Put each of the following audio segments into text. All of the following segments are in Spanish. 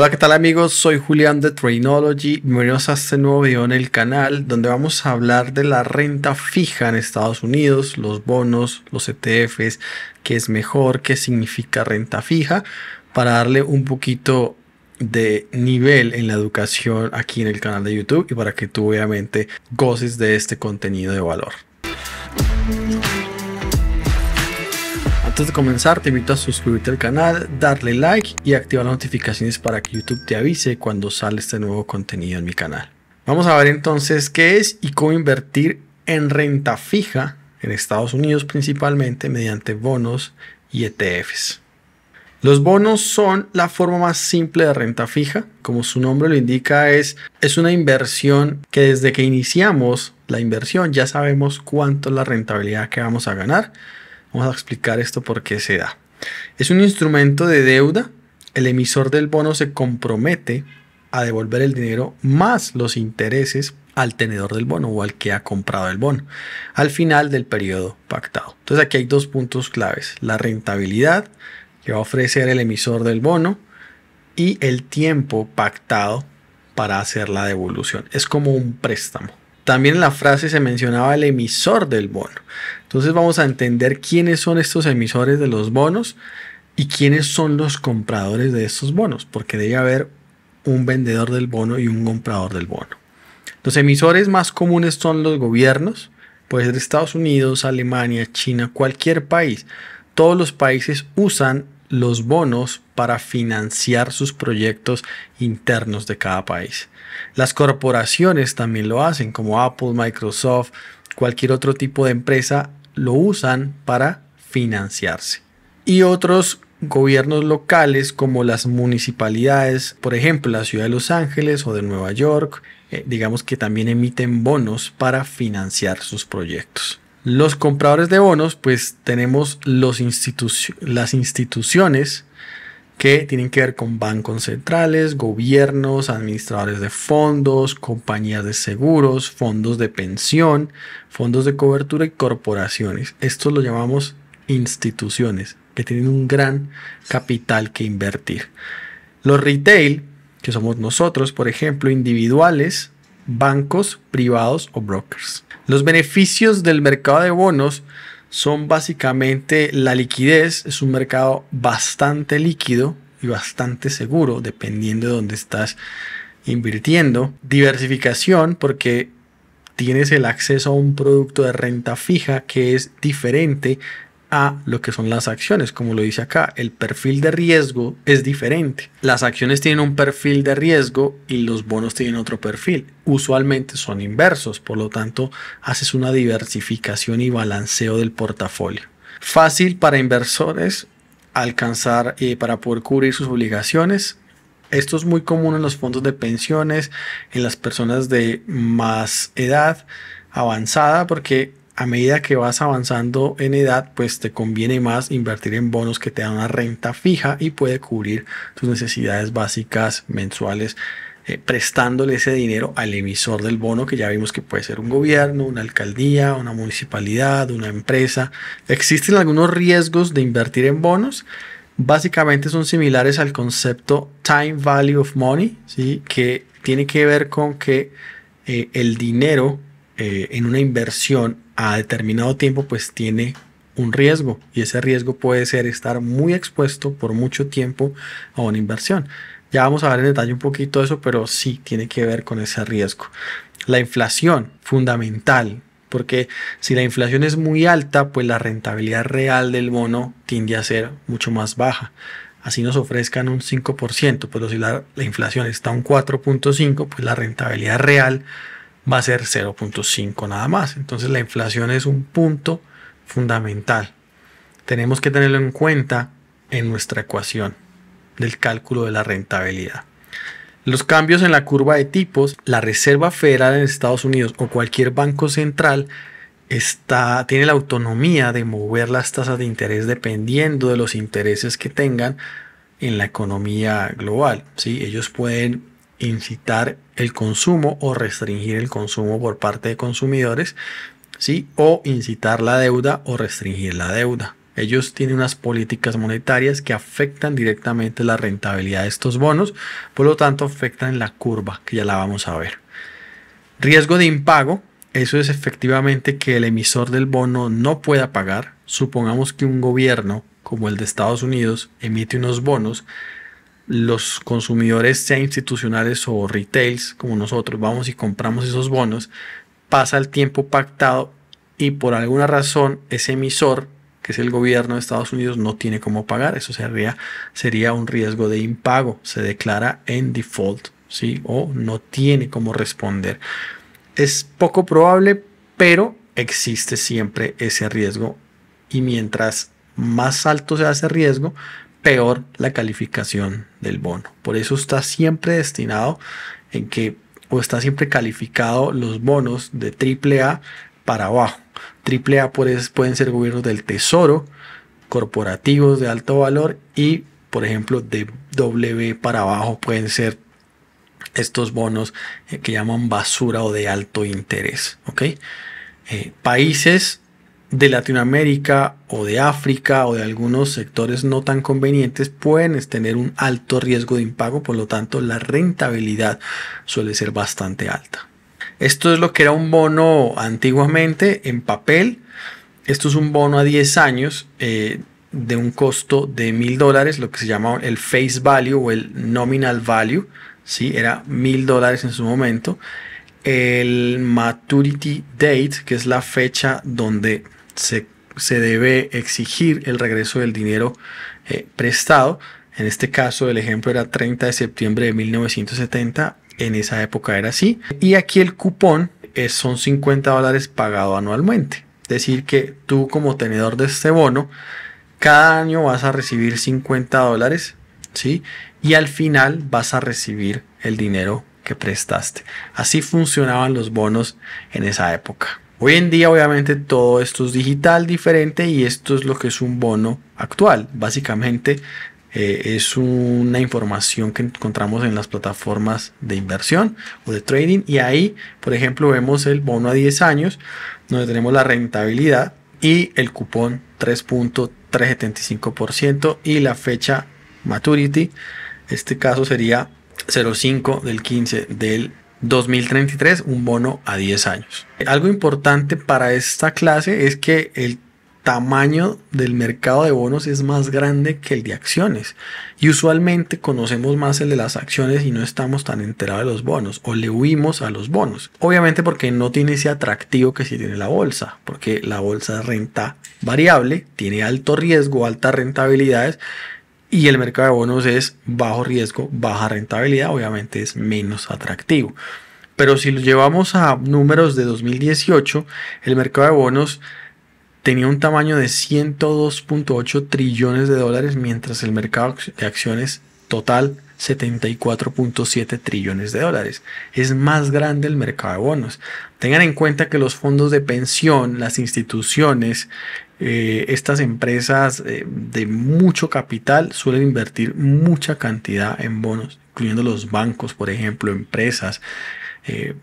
Hola, ¿qué tal amigos? Soy Julián de Trainology. Bienvenidos a este nuevo video en el canal donde vamos a hablar de la renta fija en Estados Unidos, los bonos, los ETFs, qué es mejor, qué significa renta fija, para darle un poquito de nivel en la educación aquí en el canal de YouTube y para que tú obviamente goces de este contenido de valor. Antes de comenzar, te invito a suscribirte al canal, darle like y activar las notificaciones para que YouTube te avise cuando sale este nuevo contenido en mi canal. Vamos a ver entonces qué es y cómo invertir en renta fija en Estados Unidos principalmente mediante bonos y ETFs. Los bonos son la forma más simple de renta fija, como su nombre lo indica, es, es una inversión que desde que iniciamos la inversión ya sabemos cuánto es la rentabilidad que vamos a ganar Vamos a explicar esto por qué se da. Es un instrumento de deuda. El emisor del bono se compromete a devolver el dinero más los intereses al tenedor del bono o al que ha comprado el bono al final del periodo pactado. Entonces aquí hay dos puntos claves, la rentabilidad que va a ofrecer el emisor del bono y el tiempo pactado para hacer la devolución. Es como un préstamo. También en la frase se mencionaba el emisor del bono. Entonces vamos a entender quiénes son estos emisores de los bonos y quiénes son los compradores de estos bonos, porque debe haber un vendedor del bono y un comprador del bono. Los emisores más comunes son los gobiernos, puede ser Estados Unidos, Alemania, China, cualquier país. Todos los países usan los bonos para financiar sus proyectos internos de cada país. Las corporaciones también lo hacen, como Apple, Microsoft, cualquier otro tipo de empresa lo usan para financiarse. Y otros gobiernos locales como las municipalidades, por ejemplo, la ciudad de Los Ángeles o de Nueva York, eh, digamos que también emiten bonos para financiar sus proyectos. Los compradores de bonos, pues tenemos los las instituciones que tienen que ver con bancos centrales, gobiernos, administradores de fondos, compañías de seguros, fondos de pensión, fondos de cobertura y corporaciones. Estos lo llamamos instituciones que tienen un gran capital que invertir. Los retail, que somos nosotros, por ejemplo, individuales, bancos privados o brokers. Los beneficios del mercado de bonos son básicamente la liquidez, es un mercado bastante líquido y bastante seguro dependiendo de dónde estás invirtiendo. Diversificación porque tienes el acceso a un producto de renta fija que es diferente a lo que son las acciones. Como lo dice acá, el perfil de riesgo es diferente. Las acciones tienen un perfil de riesgo y los bonos tienen otro perfil. Usualmente son inversos, por lo tanto, haces una diversificación y balanceo del portafolio. Fácil para inversores alcanzar y eh, para poder cubrir sus obligaciones. Esto es muy común en los fondos de pensiones, en las personas de más edad avanzada, porque a medida que vas avanzando en edad, pues te conviene más invertir en bonos que te dan una renta fija y puede cubrir tus necesidades básicas mensuales, eh, prestándole ese dinero al emisor del bono, que ya vimos que puede ser un gobierno, una alcaldía, una municipalidad, una empresa. Existen algunos riesgos de invertir en bonos. Básicamente son similares al concepto time value of money, que tiene que ver con que eh, el dinero eh, en una inversión a determinado tiempo pues tiene un riesgo y ese riesgo puede ser estar muy expuesto por mucho tiempo a una inversión. Ya vamos a ver en detalle un poquito eso, pero sí tiene que ver con ese riesgo. La inflación, fundamental, porque si la inflación es muy alta, pues la rentabilidad real del bono tiende a ser mucho más baja. Así nos ofrezcan un 5%, pero si la, inflación está un 4.5, pues la rentabilidad real va a ser 0.5 nada más. Entonces la inflación es un punto fundamental. Tenemos que tenerlo en cuenta en nuestra ecuación del cálculo de la rentabilidad. Los cambios en la curva de tipos, la Reserva Federal en Estados Unidos o cualquier banco central está, tiene la autonomía de mover las tasas de interés dependiendo de los intereses que tengan en la economía global. ¿sí? Ellos pueden incitar el consumo o restringir el consumo por parte de consumidores, ¿sí? o incitar la deuda o restringir la deuda. Ellos tienen unas políticas monetarias que afectan directamente la rentabilidad de estos bonos, por lo tanto afectan la curva, que ya la vamos a ver. Riesgo de impago, eso es efectivamente que el emisor del bono no pueda pagar. Supongamos que un gobierno como el de Estados Unidos emite unos bonos los consumidores, sea institucionales o retails como nosotros, vamos y compramos esos bonos, pasa el tiempo pactado y por alguna razón ese emisor, que es el gobierno de Estados Unidos, no tiene cómo pagar. Eso sería, sería un riesgo de impago. Se declara en default, ¿sí? O no tiene cómo responder. Es poco probable, pero existe siempre ese riesgo. Y mientras más alto sea ese riesgo, la calificación del bono. Por eso está siempre destinado en que o está siempre calificado los bonos de triple a para abajo. AAA pueden ser gobiernos del Tesoro, corporativos de alto valor y, por ejemplo, de W para abajo pueden ser estos bonos eh, que llaman basura o de alto interés. ¿ok? Eh, países de Latinoamérica o de África o de algunos sectores no tan convenientes pueden tener un alto riesgo de impago, por lo tanto la rentabilidad suele ser bastante alta. Esto es lo que era un bono antiguamente en papel. Esto es un bono a 10 años eh, de un costo de mil dólares, lo que se llama el face value o el nominal value. ¿sí? Era mil dólares en su momento. El maturity date, que es la fecha donde se, debe exigir el regreso del dinero eh, prestado. En este caso, el ejemplo era 30 de septiembre de 1970. En esa época era así. Y aquí el cupón es, son 50 dólares pagado anualmente. Es decir, que tú como tenedor de este bono, cada año vas a recibir 50 dólares, ¿sí? Y al final vas a recibir el dinero que prestaste. Así funcionaban los bonos en esa época. Hoy en día obviamente todo esto es digital diferente y esto es lo que es un bono actual. Básicamente eh, es una información que encontramos en las plataformas de inversión o de trading y ahí por ejemplo vemos el bono a 10 años donde tenemos la rentabilidad y el cupón 3.375% y la fecha maturity. Este caso sería 05 del 15 del 2033, un bono a 10 años. Algo importante para esta clase es que el tamaño del mercado de bonos es más grande que el de acciones. Y usualmente conocemos más el de las acciones y no estamos tan enterados de los bonos o le huimos a los bonos. Obviamente porque no tiene ese atractivo que si tiene la bolsa, porque la bolsa de renta variable, tiene alto riesgo, altas rentabilidades y el mercado de bonos es bajo riesgo, baja rentabilidad, obviamente es menos atractivo. Pero si lo llevamos a números de 2018, el mercado de bonos tenía un tamaño de 102.8 trillones de dólares, mientras el mercado de acciones total 74.7 trillones de dólares. Es más grande el mercado de bonos. Tengan en cuenta que los fondos de pensión, las instituciones, eh, estas empresas eh, de mucho capital suelen invertir mucha cantidad en bonos, incluyendo los bancos, por ejemplo, empresas. Eh,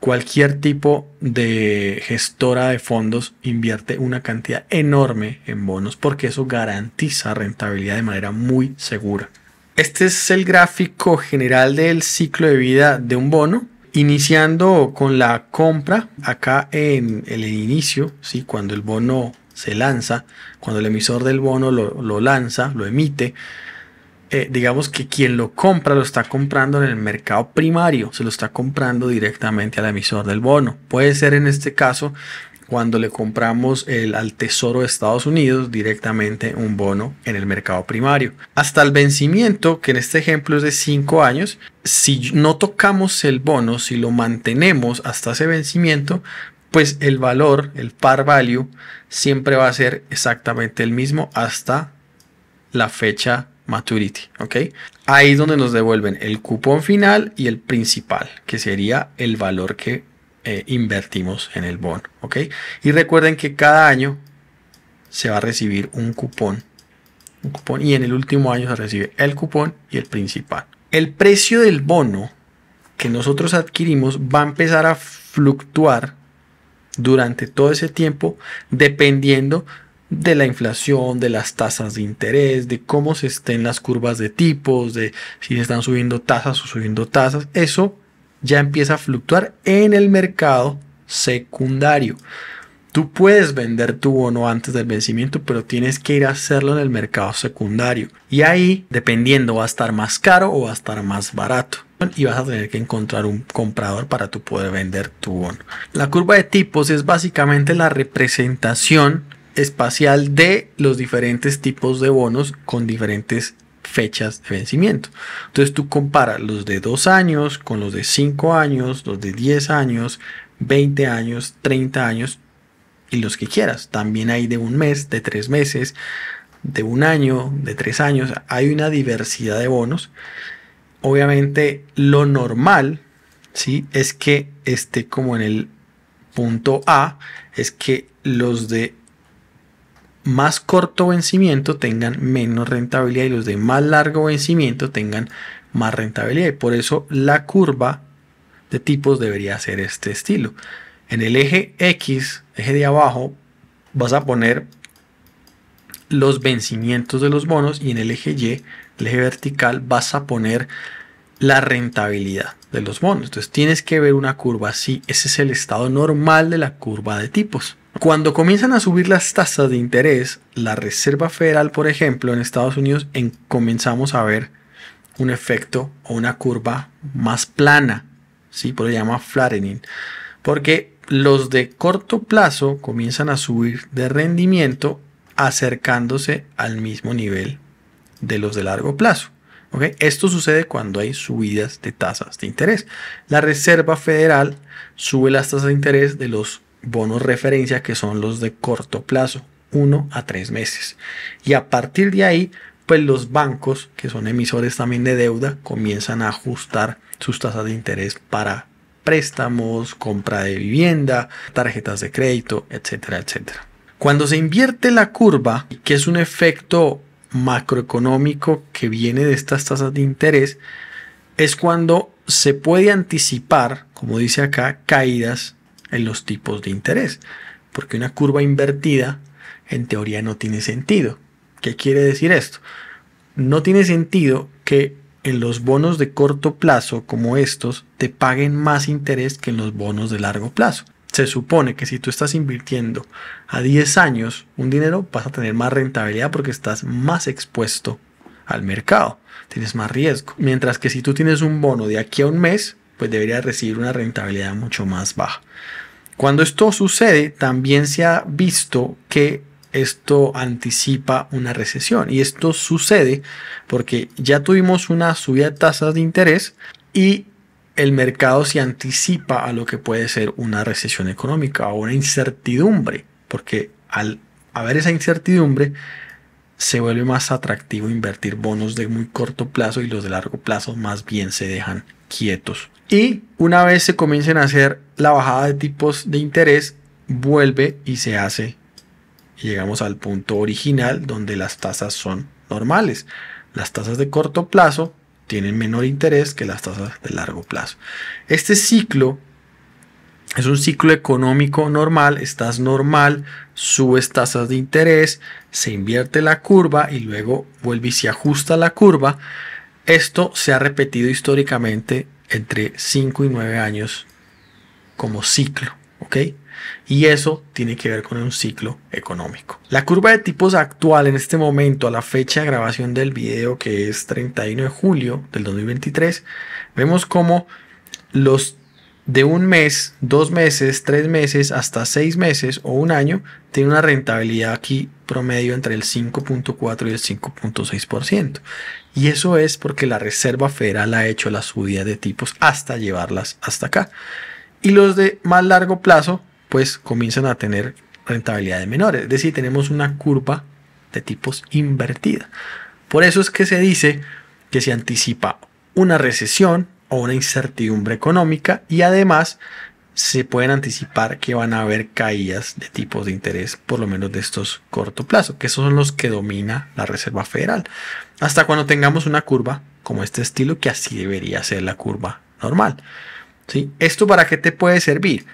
cualquier tipo de gestora de fondos invierte una cantidad enorme en bonos porque eso garantiza rentabilidad de manera muy segura. Este es el gráfico general del ciclo de vida de un bono. Iniciando con la compra, acá en el inicio, ¿sí? cuando el bono se lanza, cuando el emisor del bono lo, lanza, lo emite, eh, digamos que quien lo compra lo está comprando en el mercado primario, se lo está comprando directamente al emisor del bono. Puede ser en este caso cuando le compramos el, al Tesoro de Estados Unidos directamente un bono en el mercado primario. Hasta el vencimiento, que en este ejemplo es de 5 años, si no tocamos el bono, si lo mantenemos hasta ese vencimiento, pues el valor, el par value, siempre va a ser exactamente el mismo hasta la fecha maturity, Ahí es donde nos devuelven el cupón final y el principal, que sería el valor que eh, invertimos en el bono. ¿ok? Y recuerden que cada año se va a recibir un cupón, un cupón y en el último año se recibe el cupón y el principal. El precio del bono que nosotros adquirimos va a empezar a fluctuar durante todo ese tiempo dependiendo de la inflación, de las tasas de interés, de cómo se estén las curvas de tipos, de si se están subiendo tasas o subiendo tasas. Eso ya empieza a fluctuar en el mercado secundario. Tú puedes vender tu bono antes del vencimiento, pero tienes que ir a hacerlo en el mercado secundario. Y ahí, dependiendo, va a estar más caro o va a estar más barato. Y vas a tener que encontrar un comprador para tú poder vender tu bono. La curva de tipos es básicamente la representación espacial de los diferentes tipos de bonos con diferentes fechas de vencimiento. Entonces tú comparas los de 2 años con los de 5 años, los de 10 años, 20 años, 30 años y los que quieras. También hay de un mes, de tres meses, de un año, de tres años. Hay una diversidad de bonos. Obviamente lo normal ¿sí? es que esté como en el punto A, es que los de más corto vencimiento tengan menos rentabilidad y los de más largo vencimiento tengan más rentabilidad. Y por eso la curva de tipos debería ser este estilo. En el eje X, eje de abajo, vas a poner los vencimientos de los bonos y en el eje Y, el eje vertical, vas a poner la rentabilidad de los bonos. Entonces tienes que ver una curva así. Ese es el estado normal de la curva de tipos. Cuando comienzan a subir las tasas de interés, la Reserva Federal, por ejemplo, en Estados Unidos, comenzamos a ver un efecto o una curva más plana, ¿sí? por lo se llama flattening, porque los de corto plazo comienzan a subir de rendimiento acercándose al mismo nivel de los de largo plazo. Esto sucede cuando hay subidas de tasas de interés. La Reserva Federal sube las tasas de interés de los bonos referencia que son los de corto plazo, 1 a 3 meses. Y a partir de ahí, pues los bancos, que son emisores también de deuda, comienzan a ajustar sus tasas de interés para préstamos, compra de vivienda, tarjetas de crédito, etcétera, etcétera. Cuando se invierte la curva, que es un efecto macroeconómico que viene de estas tasas de interés, es cuando se puede anticipar, como dice acá, caídas en los tipos de interés, porque una curva invertida en teoría no tiene sentido. ¿Qué quiere decir esto? No tiene sentido que en los bonos de corto plazo como estos te paguen más interés que en los bonos de largo plazo. Se supone que si tú estás invirtiendo a 10 años un dinero vas a tener más rentabilidad porque estás más expuesto al mercado, tienes más riesgo. Mientras que si tú tienes un bono de aquí a un mes, pues deberías recibir una rentabilidad mucho más baja. Cuando esto sucede, también se ha visto que esto anticipa una recesión y esto sucede porque ya tuvimos una subida de tasas de interés y el mercado se anticipa a lo que puede ser una recesión económica o una incertidumbre, porque al haber esa incertidumbre se vuelve más atractivo invertir bonos de muy corto plazo y los de largo plazo más bien se dejan quietos y una vez se comiencen a hacer la bajada de tipos de interés, vuelve y se hace. Y llegamos al punto original donde las tasas son normales. Las tasas de corto plazo tienen menor interés que las tasas de largo plazo. Este ciclo es un ciclo económico normal, estás normal, subes tasas de interés, se invierte la curva y luego vuelve y se ajusta la curva. Esto se ha repetido históricamente entre 5 y 9 años como ciclo, ¿ok? Y eso tiene que ver con un ciclo económico. La curva de tipos actual en este momento, a la fecha de grabación del video, que es 31 de julio del 2023, vemos como los de un mes, dos meses, tres meses, hasta seis meses o un año, tiene una rentabilidad aquí promedio entre el 5.4 y el 5.6%. Y eso es porque la Reserva Federal ha hecho la subida de tipos hasta llevarlas hasta acá. Y los de más largo plazo, pues comienzan a tener rentabilidad de menores. Es decir, tenemos una curva de tipos invertida. Por eso es que se dice que se anticipa una recesión o una incertidumbre económica y además se pueden anticipar que van a haber caídas de tipos de interés, por lo menos de estos corto plazo, que son los que domina la Reserva Federal. Hasta cuando tengamos una curva como este estilo, que así debería ser la curva normal. ¿Sí? ¿Esto para qué te puede servir?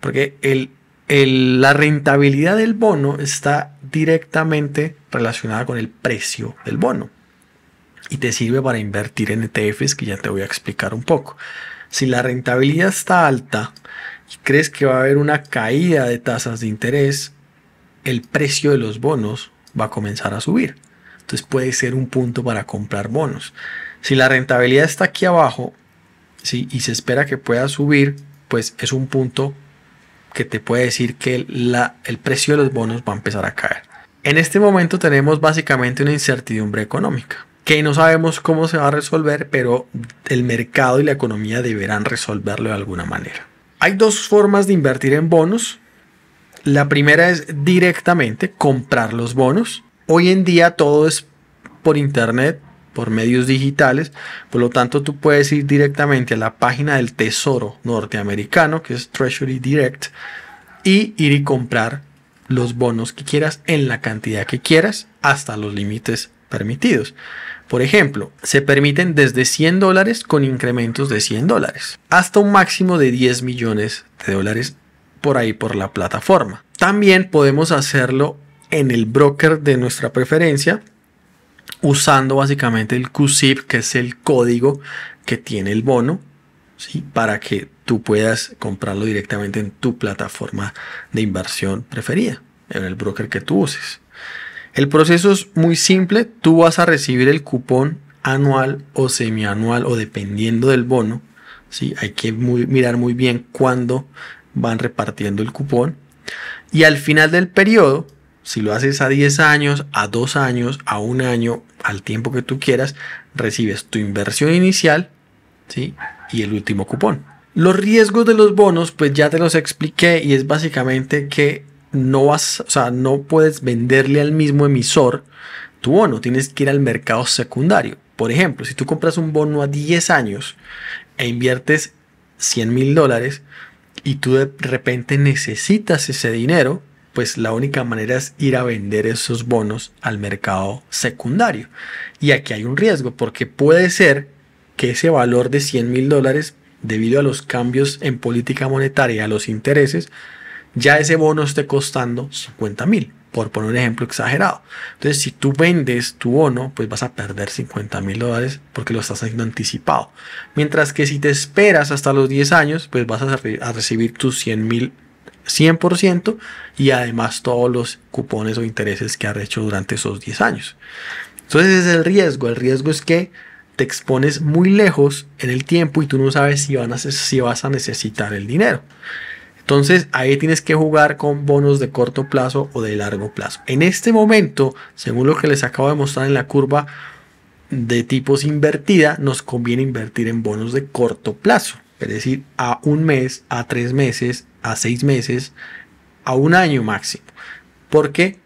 Porque el, la rentabilidad del bono está directamente relacionada con el precio del bono y te sirve para invertir en ETFs que ya te voy a explicar un poco. Si la rentabilidad está alta y crees que va a haber una caída de tasas de interés, el precio de los bonos va a comenzar a subir. Entonces puede ser un punto para comprar bonos. Si la rentabilidad está aquí abajo ¿sí? y se espera que pueda subir, pues es un punto que te puede decir que la, el precio de los bonos va a empezar a caer. En este momento tenemos básicamente una incertidumbre económica que no sabemos cómo se va a resolver, pero el mercado y la economía deberán resolverlo de alguna manera. Hay dos formas de invertir en bonos. La primera es directamente comprar los bonos. Hoy en día todo es por internet, por medios digitales. Por lo tanto, tú puedes ir directamente a la página del Tesoro norteamericano, que es Treasury Direct, y ir y comprar los bonos que quieras en la cantidad que quieras hasta los límites permitidos. Por ejemplo, se permiten desde 100 dólares con incrementos de 100 dólares, hasta un máximo de 10 millones de dólares por ahí por la plataforma. También podemos hacerlo en el broker de nuestra preferencia usando básicamente el QSIP, que es el código que tiene el bono, para que tú puedas comprarlo directamente en tu plataforma de inversión preferida, en el broker que tú uses. El proceso es muy simple, tú vas a recibir el cupón anual o semianual o dependiendo del bono. ¿sí? Hay que mirar muy bien cuándo van repartiendo el cupón. Y al final del periodo, si lo haces a 10 años, a 2 años, a un año, al tiempo que tú quieras, recibes tu inversión inicial ¿sí? y el último cupón. Los riesgos de los bonos, pues ya te los expliqué y es básicamente que no vas, o sea, no puedes venderle al mismo emisor tu bono, tienes que ir al mercado secundario. Por ejemplo, si tú compras un bono a 10 años e inviertes 100 mil dólares y tú de repente necesitas ese dinero, pues la única manera es ir a vender esos bonos al mercado secundario. Y aquí hay un riesgo porque puede ser que ese valor de 100 mil dólares, debido a los cambios en política monetaria, a los intereses, ya ese bono esté costando 50 mil, por poner un ejemplo exagerado. Entonces, si tú vendes tu bono, pues vas a perder 50 mil dólares porque lo estás haciendo anticipado. Mientras que si te esperas hasta los 10 años, pues vas a, recibir tus 100 mil 100% y además todos los cupones o intereses que has hecho durante esos 10 años. Entonces ese es el riesgo. El riesgo es que te expones muy lejos en el tiempo y tú no sabes si, si vas a necesitar el dinero. Entonces ahí tienes que jugar con bonos de corto plazo o de largo plazo. En este momento, según lo que les acabo de mostrar en la curva de tipos invertida, nos conviene invertir en bonos de corto plazo. Es decir, a un mes, a tres meses, a seis meses, a un año máximo. Porque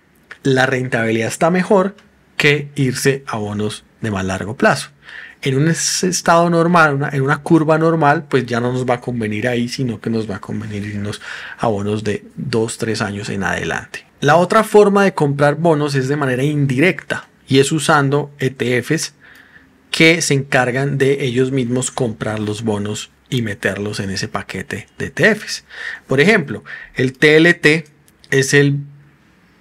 la rentabilidad está mejor que irse a bonos de más largo plazo en un estado normal, en una curva normal, pues ya no nos va a convenir ahí, sino que nos va a convenir irnos a bonos de 2, 3 años en adelante. La otra forma de comprar bonos es de manera indirecta y es usando ETFs que se encargan de ellos mismos comprar los bonos y meterlos en ese paquete de ETFs. Por ejemplo, el TLT es el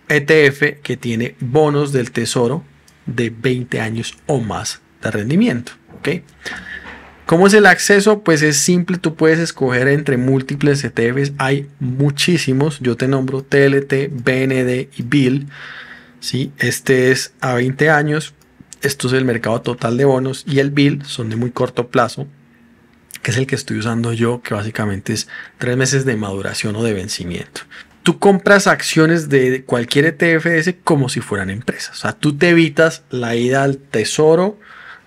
ETF que tiene bonos del tesoro de 20 años o más de rendimiento. ¿ok? ¿Cómo es el acceso? Pues es simple, tú puedes escoger entre múltiples ETFs, hay muchísimos, yo te nombro TLT, BND y Bill. ¿sí? Este es a 20 años, esto es el mercado total de bonos y el Bill son de muy corto plazo, que es el que estoy usando yo, que básicamente es tres meses de maduración o de vencimiento. Tú compras acciones de cualquier ETF como si fueran empresas, o sea, tú te evitas la ida al tesoro,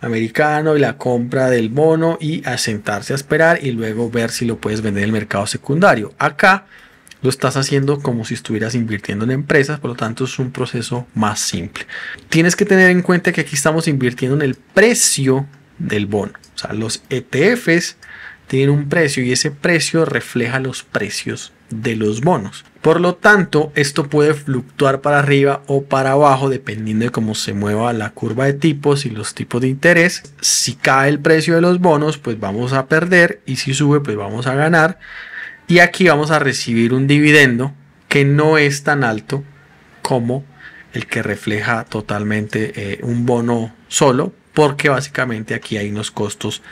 americano y la compra del bono y asentarse a esperar y luego ver si lo puedes vender en el mercado secundario. Acá lo estás haciendo como si estuvieras invirtiendo en empresas, por lo tanto es un proceso más simple. Tienes que tener en cuenta que aquí estamos invirtiendo en el precio del bono. O sea, los ETFs tienen un precio y ese precio refleja los precios de los bonos. Por lo tanto, esto puede fluctuar para arriba o para abajo dependiendo de cómo se mueva la curva de tipos y los tipos de interés. Si cae el precio de los bonos, pues vamos a perder y si sube, pues vamos a ganar. Y aquí vamos a recibir un dividendo que no es tan alto como el que refleja totalmente eh, un bono solo, porque básicamente aquí hay unos costos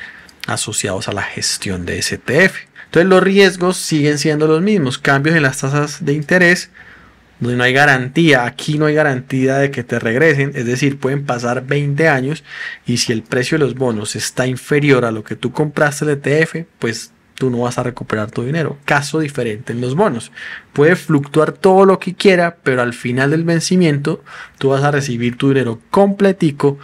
asociados a la gestión de STF. Entonces los riesgos siguen siendo los mismos. Cambios en las tasas de interés, donde no hay garantía. Aquí no hay garantía de que te regresen. Es decir, pueden pasar 20 años y si el precio de los bonos está inferior a lo que tú compraste el ETF, pues tú no vas a recuperar tu dinero. Caso diferente en los bonos. Puede fluctuar todo lo que quiera, pero al final del vencimiento tú vas a recibir tu dinero completico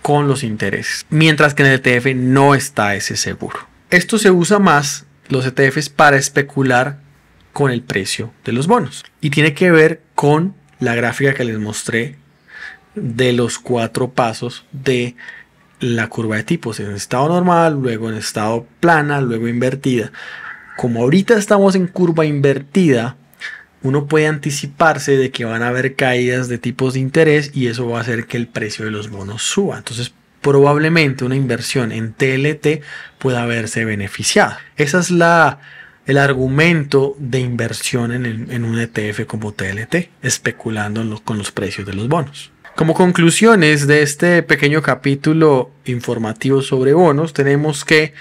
con los intereses. Mientras que en el ETF no está ese seguro. Esto se usa más los ETFs para especular con el precio de los bonos. Y tiene que ver con la gráfica que les mostré de los cuatro pasos de la curva de tipos en estado normal, luego en estado plana, luego invertida. Como ahorita estamos en curva invertida, uno puede anticiparse de que van a haber caídas de tipos de interés y eso va a hacer que el precio de los bonos suba. Entonces, probablemente una inversión en TLT pueda verse beneficiada. Ese es la, el argumento de inversión en, un ETF como TLT, especulando con los precios de los bonos. Como conclusiones de este pequeño capítulo informativo sobre bonos, tenemos que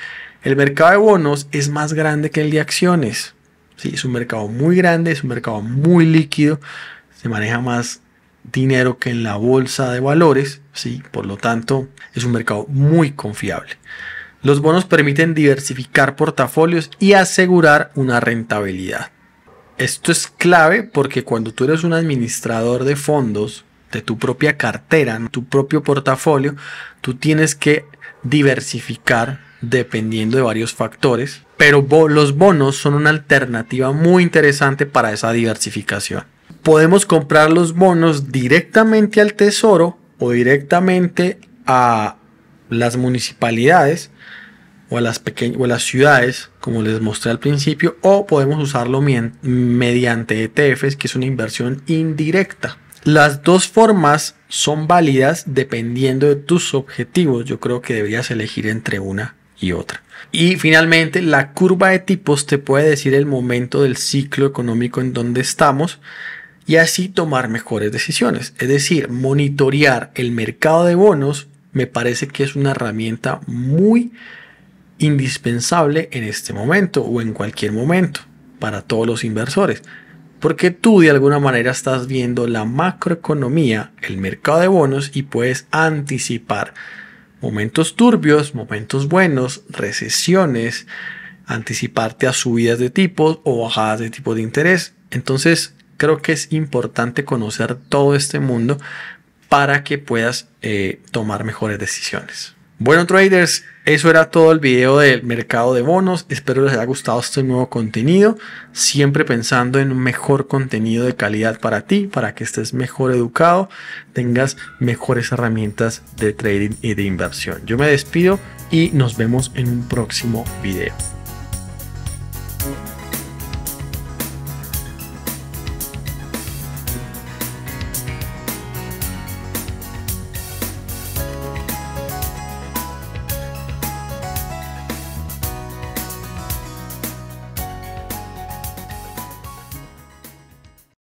el mercado de bonos es más grande que el de acciones. Sí, es un mercado muy grande, es un mercado muy líquido, se maneja más dinero que en la bolsa de valores, ¿sí? por lo tanto es un mercado muy confiable. Los bonos permiten diversificar portafolios y asegurar una rentabilidad. Esto es clave porque cuando tú eres un administrador de fondos de tu propia cartera, tu propio portafolio, tú tienes que diversificar dependiendo de varios factores, pero los bonos son una alternativa muy interesante para esa diversificación podemos comprar los bonos directamente al tesoro o directamente a las municipalidades o a las, o las ciudades, como les mostré al principio, o podemos usarlo mediante ETFs, que es una inversión indirecta. Las dos formas son válidas dependiendo de tus objetivos. Yo creo que deberías elegir entre una y otra. Y finalmente, la curva de tipos te puede decir el momento del ciclo económico en donde estamos y así tomar mejores decisiones. Es decir, monitorear el mercado de bonos me parece que es una herramienta muy indispensable en este momento o en cualquier momento para todos los inversores. Porque tú de alguna manera estás viendo la macroeconomía, el mercado de bonos y puedes anticipar momentos turbios, momentos buenos, recesiones, anticiparte a subidas de tipos o bajadas de tipos de interés. Entonces, creo que es importante conocer todo este mundo para que puedas eh, tomar mejores decisiones. Bueno traders, eso era todo el video del mercado de bonos. Espero les haya gustado este nuevo contenido. Siempre pensando en un mejor contenido de calidad para ti, para que estés mejor educado, tengas mejores herramientas de trading y de inversión. Yo me despido y nos vemos en un próximo video.